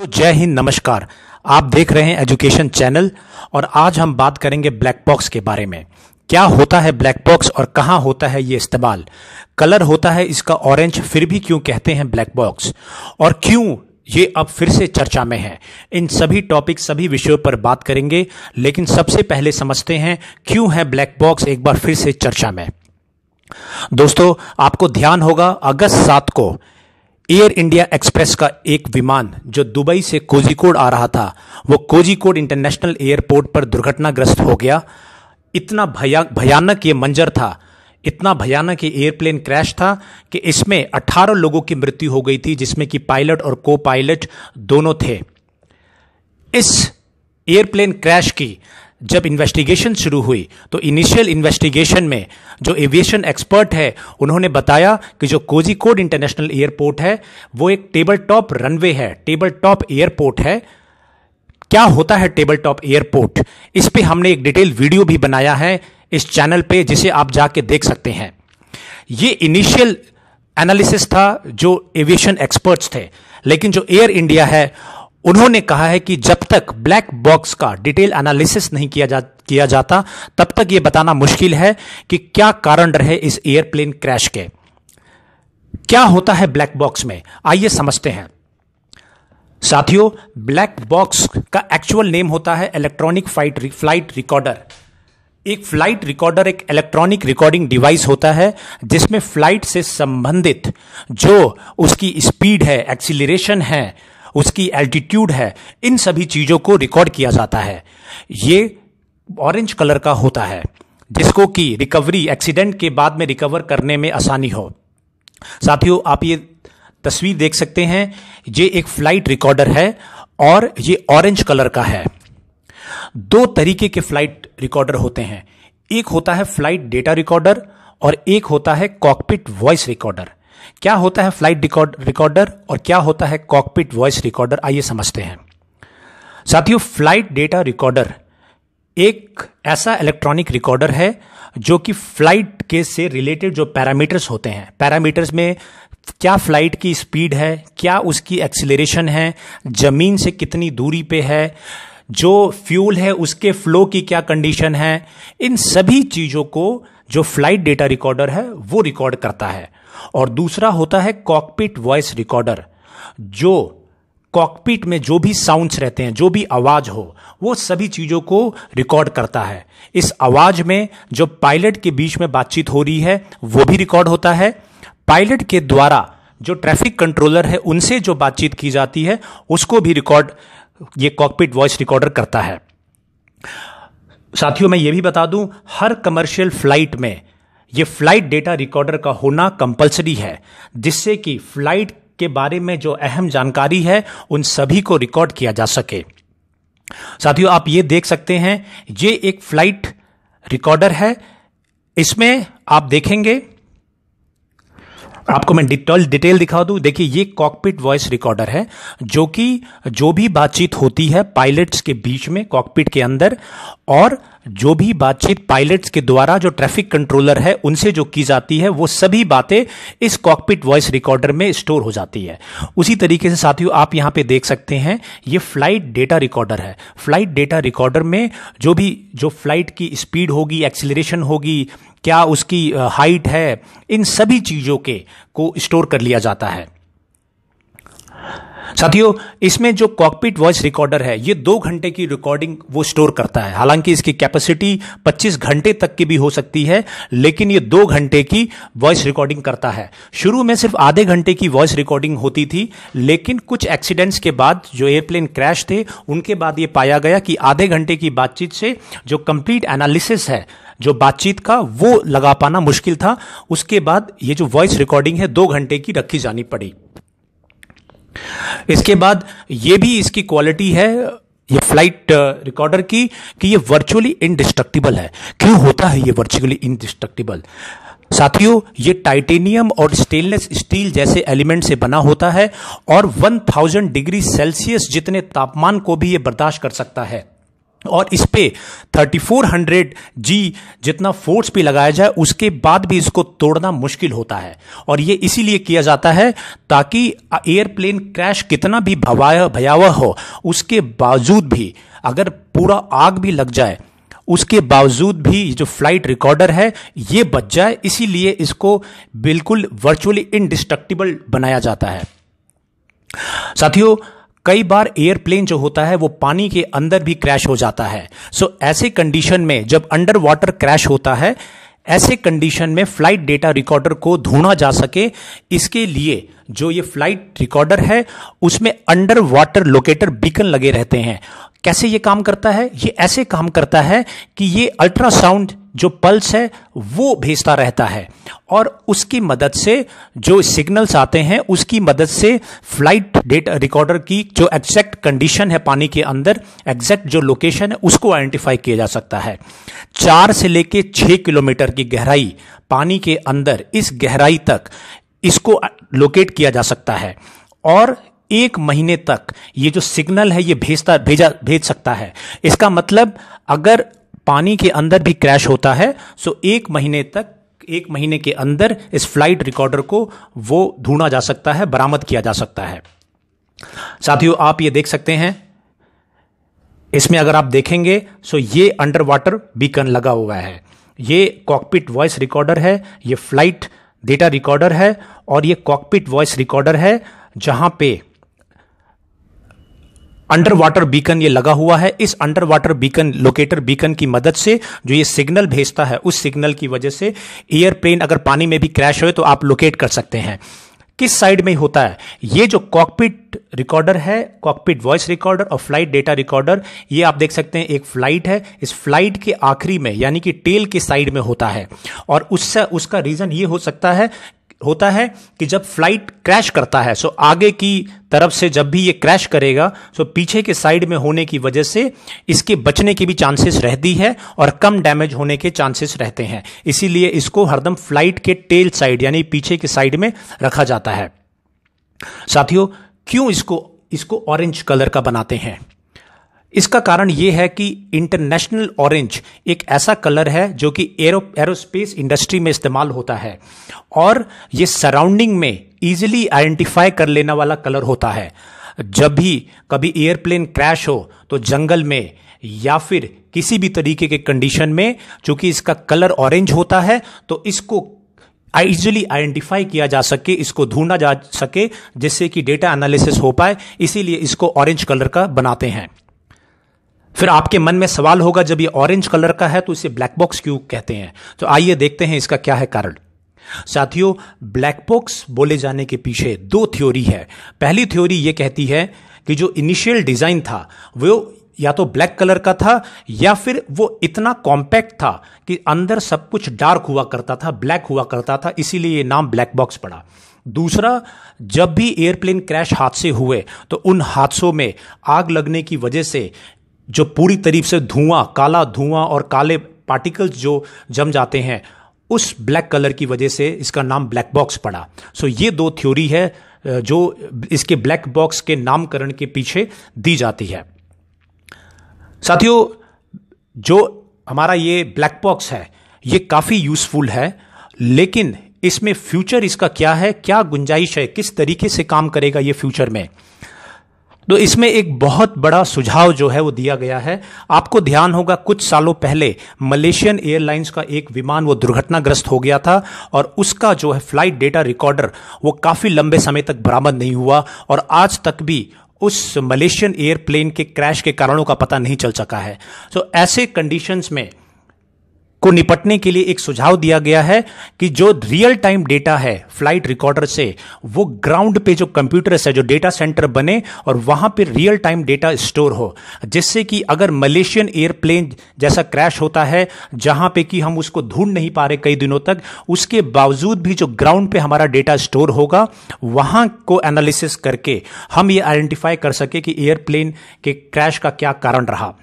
तो जय हिंद नमस्कार आप देख रहे हैं एजुकेशन चैनल और आज हम बात करेंगे ब्लैक बॉक्स के बारे में क्या होता है ब्लैक बॉक्स और कहाँ होता है ये इस्तेमाल कलर होता है इसका ऑरेंज फिर भी क्यों कहते हैं ब्लैक बॉक्स और क्यों ये अब फिर से चर्चा में है इन सभी टॉपिक सभी विषयों पर बात करेंगे लेकिन सबसे पहले समझते हैं क्यों है ब्लैक बॉक्स एक बार फिर से चर्चा में दोस्तों आपको ध्यान होगा अगस्त सात को एयर इंडिया एक्सप्रेस का एक विमान जो दुबई से कोजिकोड आ रहा था वो कोजिकोड इंटरनेशनल एयरपोर्ट पर दुर्घटनाग्रस्त हो गया इतना भया भयानक ये मंजर था इतना भयानक ये एयरप्लेन क्रैश था कि इसमें 18 लोगों की मृत्यु हो गई थी जिसमें कि पायलट और को पायलट दोनों थे इस एयरप्लेन क्रैश की जब इन्वेस्टिगेशन शुरू हुई तो इनिशियल इन्वेस्टिगेशन में जो एविएशन एक्सपर्ट है उन्होंने बताया कि जो कोजिकोड इंटरनेशनल एयरपोर्ट है वो एक टेबल टॉप रनवे है टेबल टॉप एयरपोर्ट है क्या होता है टेबल टॉप एयरपोर्ट इस पर हमने एक डिटेल वीडियो भी बनाया है इस चैनल पे जिसे आप जाके देख सकते हैं ये इनिशियल एनालिसिस था जो एविएशन एक्सपर्ट्स थे लेकिन जो एयर इंडिया है उन्होंने कहा है कि जब तक ब्लैक बॉक्स का डिटेल एनालिसिस नहीं किया जा किया जाता तब तक यह बताना मुश्किल है कि क्या कारण रहे इस एयरप्लेन क्रैश के क्या होता है ब्लैक बॉक्स में आइए समझते हैं साथियों ब्लैक बॉक्स का एक्चुअल नेम होता है इलेक्ट्रॉनिक फाइट फ्लाइट रिकॉर्डर एक फ्लाइट रिकॉर्डर एक इलेक्ट्रॉनिक रिकॉर्डिंग डिवाइस होता है जिसमें फ्लाइट से संबंधित जो उसकी स्पीड है एक्सीलरेशन है उसकी एल्टीट्यूड है इन सभी चीज़ों को रिकॉर्ड किया जाता है ये ऑरेंज कलर का होता है जिसको कि रिकवरी एक्सीडेंट के बाद में रिकवर करने में आसानी हो साथियों आप ये तस्वीर देख सकते हैं ये एक फ्लाइट रिकॉर्डर है और ये ऑरेंज कलर का है दो तरीके के फ्लाइट रिकॉर्डर होते हैं एक होता है फ्लाइट डेटा रिकॉर्डर और एक होता है कॉकपिट वॉइस रिकॉर्डर क्या होता है फ्लाइट रिकॉर्डर और क्या होता है कॉकपिट वॉइस रिकॉर्डर आइए समझते हैं साथियों फ्लाइट डेटा रिकॉर्डर एक ऐसा इलेक्ट्रॉनिक रिकॉर्डर है जो कि फ्लाइट के से रिलेटेड जो पैरामीटर्स होते हैं पैरामीटर्स में क्या फ्लाइट की स्पीड है क्या उसकी एक्सीलरेशन है ज़मीन से कितनी दूरी पे है जो फ्यूल है उसके फ्लो की क्या कंडीशन है इन सभी चीज़ों को जो फ्लाइट डेटा रिकॉर्डर है वो रिकॉर्ड करता है और दूसरा होता है कॉकपिट वॉइस रिकॉर्डर जो कॉकपिट में जो भी साउंड्स रहते हैं जो भी आवाज़ हो वो सभी चीज़ों को रिकॉर्ड करता है इस आवाज़ में जो पायलट के बीच में बातचीत हो रही है वो भी रिकॉर्ड होता है पायलट के द्वारा जो ट्रैफिक कंट्रोलर है उनसे जो बातचीत की जाती है उसको भी रिकॉर्ड ये कॉकपिट वॉइस रिकॉर्डर करता है साथियों मैं ये भी बता दूं हर कमर्शियल फ्लाइट में ये फ्लाइट डेटा रिकॉर्डर का होना कंपलसरी है जिससे कि फ्लाइट के बारे में जो अहम जानकारी है उन सभी को रिकॉर्ड किया जा सके साथियों आप ये देख सकते हैं ये एक फ्लाइट रिकॉर्डर है इसमें आप देखेंगे आपको मैं डिटेल डिटेल दिखा दूं देखिए ये कॉकपिट वॉइस रिकॉर्डर है जो कि जो भी बातचीत होती है पायलट्स के बीच में कॉकपिट के अंदर और जो भी बातचीत पायलट्स के द्वारा जो ट्रैफिक कंट्रोलर है उनसे जो की जाती है वो सभी बातें इस कॉकपिट वॉइस रिकॉर्डर में स्टोर हो जाती है उसी तरीके से साथियों आप यहां पे देख सकते हैं ये फ्लाइट डेटा रिकॉर्डर है फ्लाइट डेटा रिकॉर्डर में जो भी जो फ्लाइट की स्पीड होगी एक्सिलेशन होगी क्या उसकी हाइट uh, है इन सभी चीज़ों के को स्टोर कर लिया जाता है साथियों इसमें जो कॉकपिट वॉइस रिकॉर्डर है ये दो घंटे की रिकॉर्डिंग वो स्टोर करता है हालांकि इसकी कैपेसिटी 25 घंटे तक की भी हो सकती है लेकिन ये दो घंटे की वॉइस रिकॉर्डिंग करता है शुरू में सिर्फ आधे घंटे की वॉइस रिकॉर्डिंग होती थी लेकिन कुछ एक्सीडेंट्स के बाद जो एयरप्लेन क्रैश थे उनके बाद ये पाया गया कि आधे घंटे की बातचीत से जो कंप्लीट एनालिसिस है जो बातचीत का वो लगा पाना मुश्किल था उसके बाद ये जो वॉइस रिकॉर्डिंग है दो घंटे की रखी जानी पड़ी इसके बाद ये भी इसकी क्वालिटी है ये फ्लाइट रिकॉर्डर uh, की कि ये वर्चुअली इनडिस्ट्रक्टिबल है क्यों होता है ये वर्चुअली इनडिस्ट्रक्टिबल साथियों ये टाइटेनियम और स्टेनलेस स्टील जैसे एलिमेंट से बना होता है और 1000 डिग्री सेल्सियस जितने तापमान को भी ये बर्दाश्त कर सकता है और इस पर थर्टी फोर हंड्रेड जी जितना फोर्स भी लगाया जाए उसके बाद भी इसको तोड़ना मुश्किल होता है और ये इसीलिए किया जाता है ताकि एयरप्लेन क्रैश कितना भी भयावह हो उसके बावजूद भी अगर पूरा आग भी लग जाए उसके बावजूद भी जो फ्लाइट रिकॉर्डर है ये बच जाए इसीलिए इसको बिल्कुल वर्चुअली इनडिस्ट्रक्टिबल बनाया जाता है साथियों कई बार एयरप्लेन जो होता है वो पानी के अंदर भी क्रैश हो जाता है सो so, ऐसे कंडीशन में जब अंडर वाटर क्रैश होता है ऐसे कंडीशन में फ्लाइट डेटा रिकॉर्डर को ढूंढा जा सके इसके लिए जो ये फ्लाइट रिकॉर्डर है उसमें अंडर वाटर लोकेटर बीकन लगे रहते हैं कैसे ये काम करता है ये ऐसे काम करता है कि ये अल्ट्रासाउंड जो पल्स है वो भेजता रहता है और उसकी मदद से जो सिग्नल्स आते हैं उसकी मदद से फ्लाइट डेटा रिकॉर्डर की जो एग्जैक्ट कंडीशन है पानी के अंदर एग्जैक्ट जो लोकेशन है उसको आइडेंटिफाई किया जा सकता है चार से लेके छः किलोमीटर की गहराई पानी के अंदर इस गहराई तक इसको लोकेट किया जा सकता है और एक महीने तक ये जो सिग्नल है ये भेजता भेजा भेज सकता है इसका मतलब अगर पानी के अंदर भी क्रैश होता है सो तो एक महीने तक एक महीने के अंदर इस फ्लाइट रिकॉर्डर को वो ढूंढा जा सकता है बरामद किया जा सकता है साथियों आप ये देख सकते हैं इसमें अगर आप देखेंगे सो तो ये अंडर वाटर बीकन लगा हुआ है ये कॉकपिट वॉइस रिकॉर्डर है ये फ्लाइट डेटा रिकॉर्डर है और ये कॉकपिट वॉइस रिकॉर्डर है जहां पे अंडर वाटर बीकन ये लगा हुआ है इस under water beacon locator beacon की मदद से जो ये सिग्नल भेजता है उस सिग्नल की वजह से एयरप्लेन अगर पानी में भी क्रैश हो तो आप लोकेट कर सकते हैं किस साइड में होता है ये जो कॉकपिट रिकॉर्डर है कॉकपिट वॉइस रिकॉर्डर और फ्लाइट डेटा रिकॉर्डर ये आप देख सकते हैं एक फ्लाइट है इस फ्लाइट के आखिरी में यानी कि टेल के साइड में होता है और उससे उसका रीज़न ये हो सकता है होता है कि जब फ्लाइट क्रैश करता है सो आगे की तरफ से जब भी ये क्रैश करेगा सो पीछे के साइड में होने की वजह से इसके बचने की भी चांसेस रहती है और कम डैमेज होने के चांसेस रहते हैं इसीलिए इसको हरदम फ्लाइट के टेल साइड यानी पीछे के साइड में रखा जाता है साथियों क्यों इसको इसको ऑरेंज कलर का बनाते हैं इसका कारण यह है कि इंटरनेशनल ऑरेंज एक ऐसा कलर है जो कि एरो एरोस्पेस इंडस्ट्री में इस्तेमाल होता है और ये सराउंडिंग में ईजिली आइडेंटिफाई कर लेने वाला कलर होता है जब भी कभी एयरप्लेन क्रैश हो तो जंगल में या फिर किसी भी तरीके के कंडीशन में चूंकि इसका कलर ऑरेंज होता है तो इसको इजिली आइडेंटिफाई किया जा सके इसको ढूंढा जा सके जिससे कि डेटा एनालिसिस हो पाए इसीलिए इसको ऑरेंज कलर का बनाते हैं फिर आपके मन में सवाल होगा जब ये ऑरेंज कलर का है तो इसे ब्लैक बॉक्स क्यों कहते हैं तो आइए देखते हैं इसका क्या है कारण साथियों ब्लैक बॉक्स बोले जाने के पीछे दो थ्योरी है पहली थ्योरी ये कहती है कि जो इनिशियल डिज़ाइन था वो या तो ब्लैक कलर का था या फिर वो इतना कॉम्पैक्ट था कि अंदर सब कुछ डार्क हुआ करता था ब्लैक हुआ करता था इसीलिए ये नाम ब्लैक बॉक्स पड़ा दूसरा जब भी एयरप्लेन क्रैश हादसे हुए तो उन हादसों में आग लगने की वजह से जो पूरी तरीके से धुआं काला धुआं और काले पार्टिकल्स जो जम जाते हैं उस ब्लैक कलर की वजह से इसका नाम ब्लैक बॉक्स पड़ा सो ये दो थ्योरी है जो इसके ब्लैक बॉक्स के नामकरण के पीछे दी जाती है साथियों जो हमारा ये ब्लैक बॉक्स है ये काफ़ी यूज़फुल है लेकिन इसमें फ्यूचर इसका क्या है क्या गुंजाइश है किस तरीके से काम करेगा ये फ्यूचर में तो इसमें एक बहुत बड़ा सुझाव जो है वो दिया गया है आपको ध्यान होगा कुछ सालों पहले मलेशियन एयरलाइंस का एक विमान वो दुर्घटनाग्रस्त हो गया था और उसका जो है फ्लाइट डेटा रिकॉर्डर वो काफ़ी लंबे समय तक बरामद नहीं हुआ और आज तक भी उस मलेशियन एयरप्लेन के क्रैश के कारणों का पता नहीं चल सका है तो ऐसे कंडीशंस में को निपटने के लिए एक सुझाव दिया गया है कि जो रियल टाइम डेटा है फ्लाइट रिकॉर्डर से वो ग्राउंड पे जो कंप्यूटर्स है जो डेटा सेंटर बने और वहां पे रियल टाइम डेटा स्टोर हो जिससे कि अगर मलेशियन एयरप्लेन जैसा क्रैश होता है जहां पे कि हम उसको ढूंढ नहीं पा रहे कई दिनों तक उसके बावजूद भी जो ग्राउंड पे हमारा डेटा स्टोर होगा वहां को एनालिसिस करके हम ये आइडेंटिफाई कर सके कि एयरप्लेन के क्रैश का क्या कारण रहा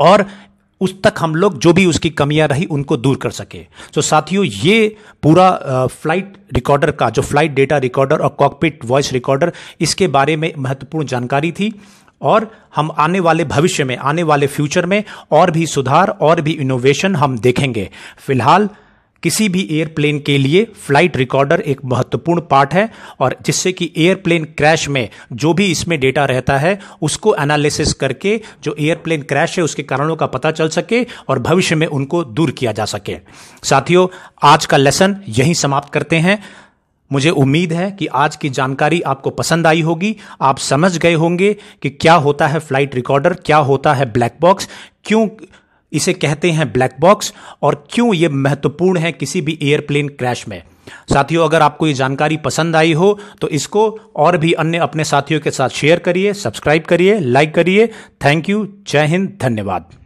और उस तक हम लोग जो भी उसकी कमियां रही उनको दूर कर सके सो so, साथियों ये पूरा फ्लाइट रिकॉर्डर का जो फ्लाइट डेटा रिकॉर्डर और कॉकपिट वॉइस रिकॉर्डर इसके बारे में महत्वपूर्ण जानकारी थी और हम आने वाले भविष्य में आने वाले फ्यूचर में और भी सुधार और भी इनोवेशन हम देखेंगे फिलहाल किसी भी एयरप्लेन के लिए फ्लाइट रिकॉर्डर एक महत्वपूर्ण पार्ट है और जिससे कि एयरप्लेन क्रैश में जो भी इसमें डेटा रहता है उसको एनालिसिस करके जो एयरप्लेन क्रैश है उसके कारणों का पता चल सके और भविष्य में उनको दूर किया जा सके साथियों आज का लेसन यहीं समाप्त करते हैं मुझे उम्मीद है कि आज की जानकारी आपको पसंद आई होगी आप समझ गए होंगे कि क्या होता है फ्लाइट रिकॉर्डर क्या होता है ब्लैक बॉक्स क्यों इसे कहते हैं ब्लैक बॉक्स और क्यों ये महत्वपूर्ण है किसी भी एयरप्लेन क्रैश में साथियों अगर आपको ये जानकारी पसंद आई हो तो इसको और भी अन्य अपने साथियों के साथ शेयर करिए सब्सक्राइब करिए लाइक करिए थैंक यू जय हिंद धन्यवाद